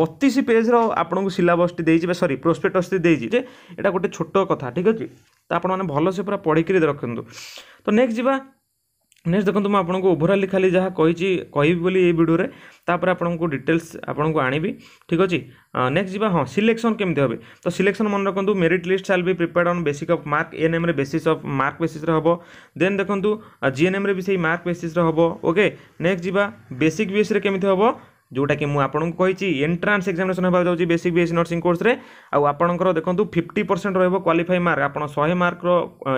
ବତିଶ ପେଜ୍ର ଆପଣଙ୍କୁ ସିଲାବସ୍ଟି ଦେଇଛି ବା ସରି ପ୍ରୋସ୍ପେକ୍ଟସ୍ଟି ଦେଇଛି ଯେ ଏଇଟା ଗୋଟେ ଛୋଟ କଥା ଠିକ୍ ଅଛି ତ ଆପଣମାନେ ଭଲସେ ପୁରା ପଢ଼ିକିରି ରଖନ୍ତୁ ତ ନେକ୍ସଟ ଯିବା ନେକ୍ସଟ ଦେଖନ୍ତୁ ମୁଁ ଆପଣଙ୍କୁ ଓଭରାଲି ଖାଲି ଯାହା କହିଛି କହିବି ବୋଲି ଏଇ ଭିଡ଼ିଓରେ ତାପରେ ଆପଣଙ୍କୁ ଡିଟେଲ୍ସ ଆପଣଙ୍କୁ ଆଣିବି ଠିକ୍ ଅଛି ନେକ୍ସଟ ଯିବା ହଁ ସିଲେକ୍ସନ୍ କେମିତି ହେବ ତ ସିଲେକ୍ସନ୍ ମନେ ରଖନ୍ତୁ merit list shall be prepared on basic of mark N ଏମ୍ରେ ବେସିସ୍ ଅଫ୍ ମାର୍କ ବେସିସ୍ରେ ହେବ ଦେନ୍ ଦେଖନ୍ତୁ ଜିଏନ୍ଏମ୍ରେ ବି ସେଇ ମାର୍କ ବେସିସ୍ରେ ହେବ ଓକେ ନେକ୍ସଟ ଯିବା ବେସିକ୍ ବିଏସ୍ରେ କେମିତି ହେବ ଯେଉଁଟାକି ମୁଁ ଆପଣଙ୍କୁ କହିଛି ଏଣ୍ଟ୍ରାନ୍ସ ଏକ୍ସାମିନେସନ୍ ହେବାକୁ ଯାଉଛି ବେସିକ୍ ବିଏସ୍ସି ନର୍ସିଂ କୋର୍ସରେ ଆଉ ଆପଣଙ୍କର ଦେଖନ୍ତୁ ଫିଫ୍ଟି ପରସେଣ୍ଟ ରହିବ କ୍ୱାଲିଫାଇ ମାର୍କ ଆପଣ ଶହେ ମାର୍କର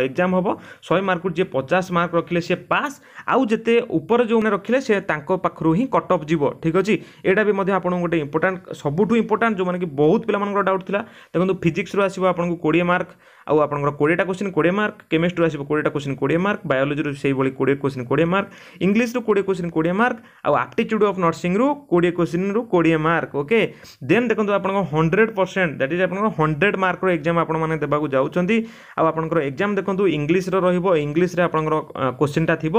ଏକ୍ଜାମ୍ ହେବ ଶହେ ମାର୍କରୁ ଯିଏ ପଚାଶ ମାର୍କ ରଖିଲେ ସିଏ ପାସ୍ ଆଉ ଯେତେ ଉପରେ ଯେଉଁମାନେ ରଖିଲେ ସେ ତାଙ୍କ ପାଖରୁ ହିଁ କଟ୍ ଅଫ୍ ଯିବ ଠିକ୍ ଅଛି ଏଇଟା ବି ମଧ୍ୟ ଆପଣଙ୍କୁ ଗୋଟେ ଇମ୍ପୋର୍ଟାଣ୍ଟ ସବୁଠୁ ଇମ୍ପୋର୍ଟାଣ୍ଟ ଯେଉଁମାନେ କି ବହୁତ ପିଲାମାନଙ୍କର ଡାଉଟ୍ ଥିଲା ଦେଖନ୍ତୁ ଫିଜିକ୍ସରୁ ଆସିବ ଆପଣଙ୍କୁ କୋଡ଼ିଏ ମାର୍କ ଆଉ ଆପଣଙ୍କର କୋଡ଼ିଏଟା କୋଶ୍ଚିନ୍ କୋଡ଼ିଏ ମାର୍କ କେମିଷ୍ଟ୍ରିରୁ ଆସିବ କୋଡ଼ିଏଟା କୋଶ୍ଚିନ୍ କୋଡ଼ିଏ ମାର୍କ ବାୟୋଲୋଜିରୁ ସେଇଭଳି କୋଡ଼ିଏ କୋଶ୍ଚିନ୍ କୋଡ଼ିଏ ମାର୍କ ଇଂଲିଶରୁ କୋଡ଼ିଏ କୋଶ୍ଚିନ୍ କୋଡ଼ିଏ ମାର୍କ ଆଉ ଆପ୍ଟିଚ୍ୟୁଡ଼୍ ଅଫ୍ ନର୍ସିଂରୁ କୋଡ଼ିଏ କୋଶ୍ଚିନ୍ରୁ କୋଡ଼ିଏ ମାର୍କ ଓକେ ଦେନ୍ ଦେଖନ୍ତୁ ଆପଣଙ୍କ ହଣ୍ଡ୍ରେଡ଼ ପରସେଣ୍ଟ ଦ୍ୟାଟ୍ ଇଜ୍ ଆପଣଙ୍କର ହଣ୍ଡ୍ରେଡ଼ ମାର୍କର ଏକ୍ଜାମ୍ ଆପଣମାନେ ଦେବାକୁ ଯାଉଛନ୍ତି ଆଉ ଆପଣଙ୍କର ଏକ୍ଜାମ୍ ଦେଖନ୍ତୁ ଇଂଲିଶର ରହିବ ଇଂଲିଶରେ ଆପଣଙ୍କର କୋଶ୍ଚିନ୍ଟା ଥିବ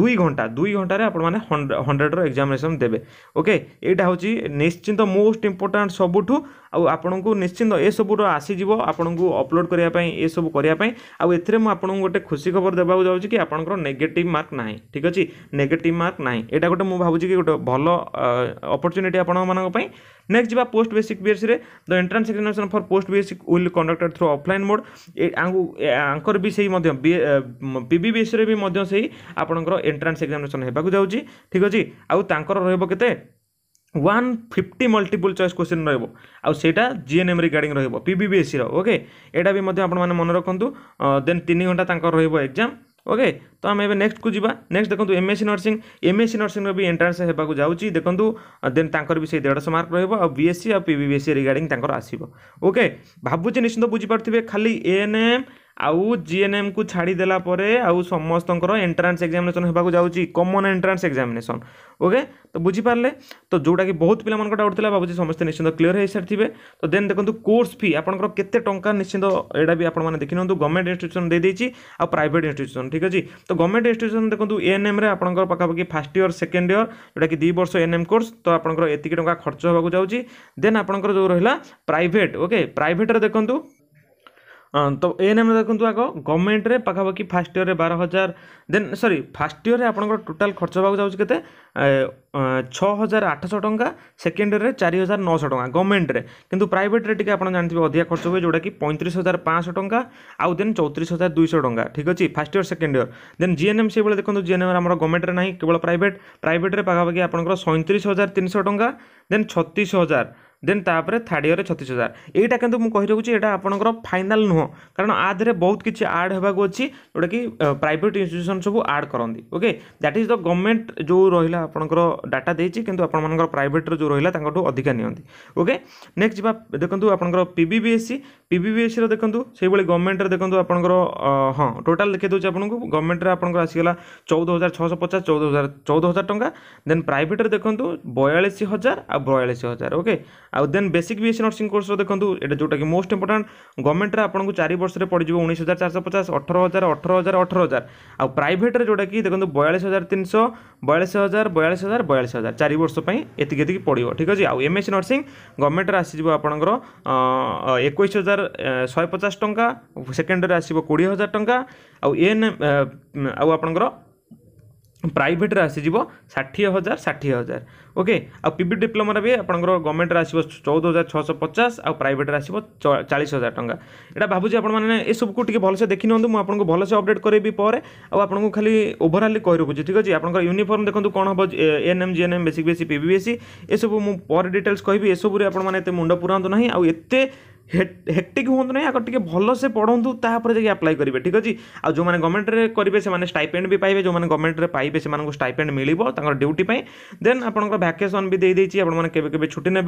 ଦୁଇ ଘଣ୍ଟା ଦୁଇ ଘଣ୍ଟାରେ ଆପଣମାନେ ହଣ୍ଡ୍ରେଡ଼ର ଏକ୍ଜାମିନେସନ୍ ଦେବେ ଓକେ ଏଇଟା ହେଉଛି ନିଶ୍ଚିନ୍ତ ମୋଷ୍ଟ ଇମ୍ପୋର୍ଟାଣ୍ଟ ସବୁଠୁ ଆଉ ଆପଣଙ୍କୁ ନିଶ୍ଚିନ୍ତ ଏସବୁର ଆସିଯିବ ଆପଣଙ୍କୁ ଅପଲୋଡ଼ କରିବା ପାଇଁ ଏସବୁ କରିବା ପାଇଁ ଆଉ ଏଥିରେ ମୁଁ ଆପଣଙ୍କୁ ଗୋଟେ ଖୁସି ଖବର ଦେବାକୁ ଯାଉଛି କି ଆପଣଙ୍କର ନେଗେଟିଭ୍ ମାର୍କ ନାହିଁ ଠିକ୍ ଅଛି ନେଗେଟିଭ୍ ମାର୍କ ନାହିଁ ଏଇଟା ଗୋଟେ ମୁଁ ଭାବୁଛି କି ଗୋଟେ ଭଲ ଅପରଚ୍ୟୁନିଟି ଆପଣମାନଙ୍କ ପାଇଁ ନେକ୍ସଟ ଯିବା ପୋଷ୍ଟ ବେସିକ୍ ବିଏସ୍ସିରେ the entrance examination for post basic will conducted through offline mode ଆଙ୍କର ବି ସେଇ ମଧ୍ୟ ବି ପି ବି ବିଏସ୍ସିରେ ବି ମଧ୍ୟ ସେଇ ଆପଣଙ୍କର ଏଣ୍ଟ୍ରାନ୍ସ ଏକ୍ସାମିନେସନ୍ ହେବାକୁ ଯାଉଛି ଠିକ୍ ଅଛି ଆଉ ତାଙ୍କର ରହିବ କେତେ one fifty multiple choice question ରହିବ ଆଉ ସେଇଟା ଜି ଏନ୍ ଏମ୍ ରିଗାର୍ଡ଼ିଂ ରହିବ ପି ବି ବି ଏସ୍ସିର ଓକେ ଏଇଟା ବି ମଧ୍ୟ ଆପଣମାନେ ମନେ ରଖନ୍ତୁ ଦେନ୍ ତିନି ଘଣ୍ଟା ତାଙ୍କର ରହିବ ଏକ୍ଜାମ୍ ଓକେ ତ ଆମେ ଏବେ ନେକ୍ସଟକୁ ଯିବା ନେକ୍ସଟ ଦେଖନ୍ତୁ M C nursing M Sc ନର୍ସିଂର ବି ଏଣ୍ଟ୍ରାନ୍ସ ହେବାକୁ ଯାଉଛି ଦେଖନ୍ତୁ ଦେନ୍ ତାଙ୍କର ବି ସେଇ ଦେଢ଼ଶହ ମାର୍କ ରହିବ ଆଉ ବି ଏସ୍ ସି ଆଉ P B B Sc regarding ତାଙ୍କର ଆସିବ ଓକେ ଭାବୁଛି ନିଶ୍ଚିନ୍ତ ବୁଝିପାରୁଥିବେ ଖାଲି ଏ ଏନ୍ ଏମ୍ ଆଉ ଜିଏନ୍ଏମ୍କୁ ଛାଡ଼ିଦେଲା ପରେ ଆଉ ସମସ୍ତଙ୍କର ଏଣ୍ଟ୍ରାନ୍ସ ଏକ୍ଜାମିନେସନ୍ ହେବାକୁ ଯାଉଛି କମନ୍ ଏଣ୍ଟ୍ରାନ୍ସ ଏକ୍ଜାମିନେସନ୍ ଓକେ ତ ବୁଝିପାରିଲେ ତ ଯେଉଁଟାକି ବହୁତ ପିଲାମାନଙ୍କର ଡାଉଟ୍ ଥିଲା ଭାବୁଛି ସମସ୍ତେ ନିଶ୍ଚିନ୍ତ କ୍ଲିଅର୍ ହେଇସାରିଥିବେ ତ ଦେନ୍ ଦେଖନ୍ତୁ କୋର୍ସ ଫି ଆପଣଙ୍କର କେତେ ଟଙ୍କା ନିଶ୍ଚିନ୍ତ ଏଇଟା ବି ଆପଣମାନେ ଦେଖିନିଅନ୍ତୁ ଗଭର୍ଣ୍ଣମେଣ୍ଟ ଇନଷ୍ଟିଟ୍ୟୁସନ୍ ଦେଇଦେଇଛି ଆଉ ପ୍ରାଇଭେଟ୍ ଇନଷ୍ଟିଟ୍ୟୁସନ୍ ଠିକ୍ ଅଛି ତ ଗଭର୍ଣ୍ଣମେଣ୍ଟ ଇନଷ୍ଟିଟ୍ୟୁସନ୍ ଦେଖନ୍ତୁ ଏନ୍ ଏଏନ୍ଏମ୍ରେ ଆପଣଙ୍କର ପାଖାପାଖି ଫାଷ୍ଟ ଇୟର୍ ସେକେଣ୍ଡ ଇୟର୍ ଯେଉଁଟାକି ଦୁଇ ବର୍ଷ ଏମ୍ କୋର୍ସ ତ ଆପଣଙ୍କର ଏତିକି ଟଙ୍କା ଖର୍ଚ୍ଚ ହେବାକୁ ଯାଉଛି ଦେନ୍ ଆପଣଙ୍କର ଯେଉଁ ରହିଲା ପ୍ରାଇଭେଟ୍ ଓକେ ପ୍ରାଇଭେଟ୍ରେ ଦେଖନ୍ତୁ ତ ଏଏନ୍ଏମ୍ ଦେଖନ୍ତୁ ଆଗ ଗଭର୍ଣ୍ଣମେଣ୍ଟରେ ପାଖାପାଖି ଫାଷ୍ଟ ଇୟର୍ରେ ବାର ହଜାର ଦେନ୍ ସରି ଫାଷ୍ଟ ଇୟର୍ରେ ଆପଣଙ୍କର ଟୋଟାଲ୍ ଖର୍ଚ୍ଚ ହେବାକୁ ଯାଉଛି କେତେ ଛଅ ହଜାର ଆଠଶହ ଟଙ୍କା ସେକେଣ୍ଡ ଇୟର୍ରେ ଚାରି ହଜାର ନଅଶହ ଟଙ୍କା ଗଭର୍ଣ୍ଣମେଣ୍ଟରେ କିନ୍ତୁ ପ୍ରାଇଭେଟ୍ରେ ଟିକେ ଆପଣ ଜାଣିଥିବେ ଅଧିକା ଖର୍ଚ୍ଚ ହୁଏ ଯେଉଁଟାକି ପଇଁତିରିଶ ହଜାର ପାଞ୍ଚଶହ ଟଙ୍କା ଆଉ ଦେନ୍ ଚଉତିରିଶ ହଜାର ଦୁଇଶହ ଟଙ୍କା ଠିକ୍ ଅଛି first year second year then GNM ସେଇଭଳି ଦେଖନ୍ତୁ ଜିଏନ୍ଏମ୍ ଆମର ଗଭର୍ଣ୍ଣମେଣ୍ଟରେ ନାହିଁ କେବଳ ପ୍ରାଇଭେଟ୍ ପ୍ରାଇଭେଟ୍ରେ ପାଖାପାଖି ଆପଣଙ୍କର ସଇଁତିରିଶ ହଜାର ତିନିଶହ ଟଙ୍କା ଦେନ୍ ଛତିଶ ହଜାର ଦେନ୍ ତାପରେ ଥାର୍ଡ଼ ଇୟର୍ରେ ଛତିଶ ହଜାର ଏଇଟା କିନ୍ତୁ ମୁଁ କହି ରଖୁଛି ଏଇଟା ଆପଣଙ୍କର ଫାଇନାଲ୍ ନୁହଁ କାରଣ ଆ ଦେହରେ ବହୁତ କିଛି ଆଡ଼୍ ହେବାକୁ ଅଛି ଯେଉଁଟାକି ପ୍ରାଇଭେଟ୍ ଇନଷ୍ଟିଟ୍ୟୁସନ୍ ସବୁ ଆଡ଼୍ କରନ୍ତି okay that is the government ଯେଉଁ ରହିଲା ଆପଣଙ୍କର ଡାଟା ଦେଇଛି କିନ୍ତୁ ଆପଣମାନଙ୍କର ପ୍ରାଇଭେଟ୍ର ଯେଉଁ ରହିଲା ତାଙ୍କଠୁ ଅଧିକା ନିଅନ୍ତି ଓକେ ନେକ୍ସଟ ଯିବା ଦେଖନ୍ତୁ ଆପଣଙ୍କର P B B S C P B B ଏସ୍ସିର ଦେଖନ୍ତୁ ସେଇଭଳି ଗଭର୍ଣ୍ଣମେଣ୍ଟରେ ଦେଖନ୍ତୁ ଆପଣଙ୍କର ହଁ ଟୋଟାଲ୍ ଦେଖାଇ ଦେଉଛି ଆପଣଙ୍କୁ ଗଭର୍ଣ୍ଣମେଣ୍ଟରେ ଆପଣଙ୍କର ଆସିଗଲା ଚଉଦ ହଜାର ଛଅଶହ ପଚାଶ ଚଉଦ ହଜାର ଚଉଦ ହଜାର ଟଙ୍କା ଦେନ୍ ପ୍ରାଇଭେଟ୍ରେ ଦେଖନ୍ତୁ ବୟାଳିଶ ହଜାର ଆଉ ବୟାଳିଶ ହଜାର ଓକେ ଆଉ ଦେନ୍ ବେସିକ୍ ବିଏସ୍ସି ନର୍ସିଂ କୋର୍ସର ଦେଖନ୍ତୁ ଏଇଟା ଯେଉଁଟାକି ମୋଷ୍ଟ ଇମ୍ପୋର୍ଟାଣ୍ଟ ଗଭର୍ଣ୍ଣମେଣ୍ଟରେ ଆପଣଙ୍କୁ ଚାରି ବର୍ଷରେ ପଡ଼ିଯିବ ଉଣେଇଶ ହଜାର ଚାରିଶହ ପଚାଶ ଅଠର ହଜାର ଅଠର ହଜାର ଅଠର ହଜାର ଆଉ ପ୍ରାଇଭେଟ୍ରେ ଯେଉଁଟାକି ଦେଖନ୍ତୁ ବୟାଳିଶ ହଜାର ତିନିଶହ ବୟାଳିଶ ହଜାର ବୟାଳିଶ ହଜାର ବୟାଳିଶ ହଜାର ଚାରି ବର୍ଷ ପାଇଁ ଏତିକି ଏତିକି ପଡ଼ିବ ଠିକ୍ ଅଛି ଆଉ ଏମ୍ଏସ୍ସି ନର୍ସିଂ ଗଭର୍ଣ୍ଣମେଣ୍ଟରେ ଆସିଯିବ ଆପଣଙ୍କର ଏକୋଇଶ ହଜାର ଶହେ ପଚାଶ ଟଙ୍କା ସେକେଣ୍ଡରେ ଆସିବ କୋଡ଼ିଏ ହଜାର ଟଙ୍କା ଆଉ ଏନ୍ ଆଉ ଆପଣଙ୍କର ପ୍ରାଇଭେଟ୍ରେ ଆସିଯିବ ଷାଠିଏ ହଜାର ଷାଠିଏ ହଜାର ଓକେ ଆଉ ପି ବି ଡିପ୍ଲୋମାରେ ବି ଆପଣଙ୍କର ଗଭର୍ଣ୍ଣମେଣ୍ଟରେ ଆସିବ ଚଉଦ ହଜାର ଛଅଶହ ପଚାଶ ଆଉ ପ୍ରାଇଭେଟ୍ରେ ଆସିବ ଚାଳିଶ ହଜାର ଟଙ୍କା ଏଇଟା ଭାବୁଛି ଆପଣମାନେ ଏସବୁକୁ ଟିକେ ଭଲସେ ଦେଖିନିଅନ୍ତୁ ମୁଁ ଆପଣଙ୍କୁ ଭଲସେ ଅପଡ଼େଟ୍ କରାଇବି ପରେ ଆଉ ଆପଣଙ୍କୁ ଖାଲି ଓଭରଅଲି କହି ରଖୁଛି ଠିକ୍ ଅଛି ଆପଣଙ୍କର ୟୁନିଫର୍ମ ଦେଖନ୍ତୁ କ'ଣ ହେବ N M G N M basic ବେସି ପି ବି ଏସ୍ ଏସବୁ ମୁଁ ପରେ ଡିଟେଲ୍ସ କହିବି ଏସବୁରେ ଆପଣମାନେ ଏତେ ମୁଣ୍ଡ ପୁରାନ୍ତୁ ନାହିଁ ଆଉ ଏତେ हेक्टिक हूँ ना आगे टी भल से पढ़ू पढ़ूँ ताप्लाई करेंगे ठीक अच्छे आज जो गवर्नमेंट करेंगे स्टाइपेड भी पाए जो गवर्नमेंट्रे पाए से मिली मिलकर ड्यूटी देन आपर भैकेशन भी देखने के छुट्टी ने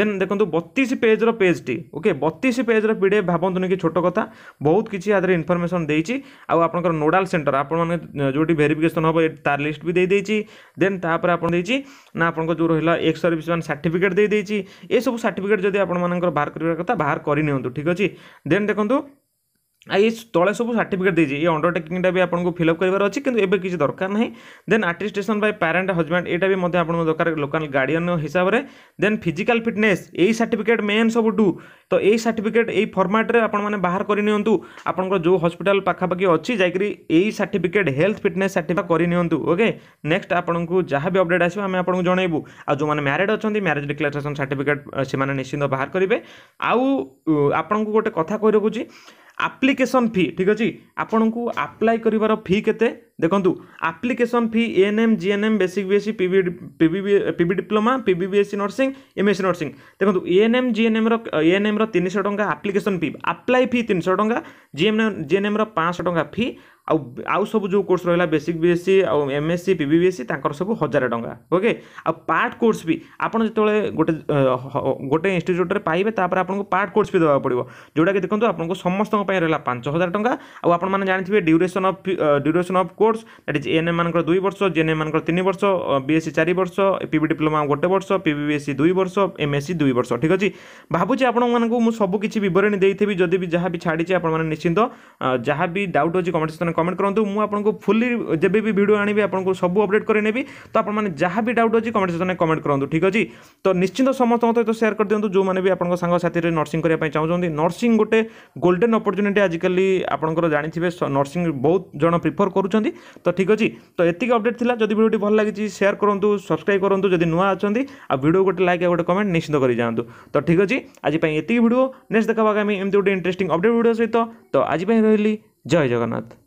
देन देखो बतीस पेज टी ओके बतीस पेजर पी डी एफ भावतुन कि छोट कथ बहुत किसी आदि इनफर्मेशन देती आपर नोडाल सेन्टर आपड़ी भेरफिकेसन हम तार लिस्ट भी देन तापर आपची ना आप रहा एक्स सर्विस मैंने सार्टिफिकेट देखिए सब सार्टिफिकेट जब आपर बाहर करता बाहर କରିନିଅନ୍ତୁ ଠିକ୍ ଅଛି ଦେନ୍ ଦେଖନ୍ତୁ এই তলে সব সার্টিফিকেট দিয়েছি এই অন্ডরটেকিংটা বি আপনার ফিলঅপ করবার অছি কিন্তু এবে কিছু দরকার না দেন আর্টিস্টেসন বাই প্যারেন্ট হজব্যান্ড এটা বি আপনার দরকার লোকাল গার্ডিয়ান হিসাবে দেন ফিজিকাল ফিটনেস এই সার্টিফিকেট মেন সবুঠু তো এই সার্টিফিকেট এই ফর্মাটে আপনার বাহার করে নিউ আপনার যে হসপিটাল পাখাপাখি অছি যাই এই সার্টিফিকেট হেলথ ফিটনেস সার্টিফিকেট করে নিউ ওকে নেক্সট আপনার যা বি অপডেট আসবে আমি আপনার জনাইবু আগে ম্যারিড অনেক ম্যারেজ ডিক্লারেসন সার্টিফিকেট সে নিশ্চিন্ত বাহার করবে আউ আপনার গোটে কথা কই রাখুছি ଆପ୍ଲିକେସନ୍ ଫି ଠିକ୍ ଅଛି ଆପଣଙ୍କୁ ଆପ୍ଲାଏ କରିବାର ଫି କେତେ ଦେଖନ୍ତୁ application fee N M G N M basic B S C P B P B diploma P B B S C nursing M S C nursing ଦେଖନ୍ତୁ ଏନ୍ ଏମ୍ ଜି ଏନ୍ ଏମ୍ର N ଏମ୍ର ତିନିଶହ ଟଙ୍କା application fee apply fee ତିନିଶହ ଟଙ୍କା G N G N ଏମ୍ର ପାଞ୍ଚଶହ ଟଙ୍କା ଫି आउ सब जो कोर्स रहा बेसिक बी एस सी आम एस सी पी सब हजार टाँग ओके आ पार्ट कोर्स भी आपड़ जो गोटे गोटे इन्यूट्रे पाइबे आपको पार्ट कोर्स भी देवा पड़ो जोटा कि देखो आपको समस्त रहा पांच हजार टाँग आप जानते हैं duration of duration of course that is N M मान दुई वर्ष जेन एम मान वर्ष बीएससी चार वर्ष पी डिप्लोमा गोटे वर्ष पी बी वर्ष एमएससी एस सी दुई वर्ष ठीक अच्छे भावुँ आपको मुझ सबकि बरणी देवी जदि भी जहाँ भी छाड़ी आपंत जहाँ भी डाउट अच्छे कमेंट सेक्शन কমেন্ট করতু মু আপনার ফুলি যেবে বি ভিডিও আনবি আপনার সবু অপডেট করে নেবি তো আপনার যা বি ডাউট অনেক কমেন্ট সেকশনে কমেন্ট করতু ঠিক আছে তো নিশ্চিত সমস্ত সহ সেয়ার করে দিও যে আপনার সাংসাথী নর্সিং করা চাহুন নর্সিং গোটে গোল্ডেন অপরচুনিটি আজকাল আপনার জাঁথিবে নর্সিং বহুত জন প্রিফর করছেন তো ঠিক আছে তো এত অপডেট লা যদি ভিডিওটি ভাল লাগিছে সেয়ার করতু সবসক্রাইব করতু যদি নূয়া অনেক আর ভিডিও গোটে লাইক আর গোটে কমেন্ট নিশ্চিত করে যাতে তো ঠিক আছে আজ এত ভিডিও নেক্সট দেখা আগামী এমতি গোটে ইন্টারেস্টিং অপডেট ভিডিও সহ তো আজ রহলি জয় জগন্নাথ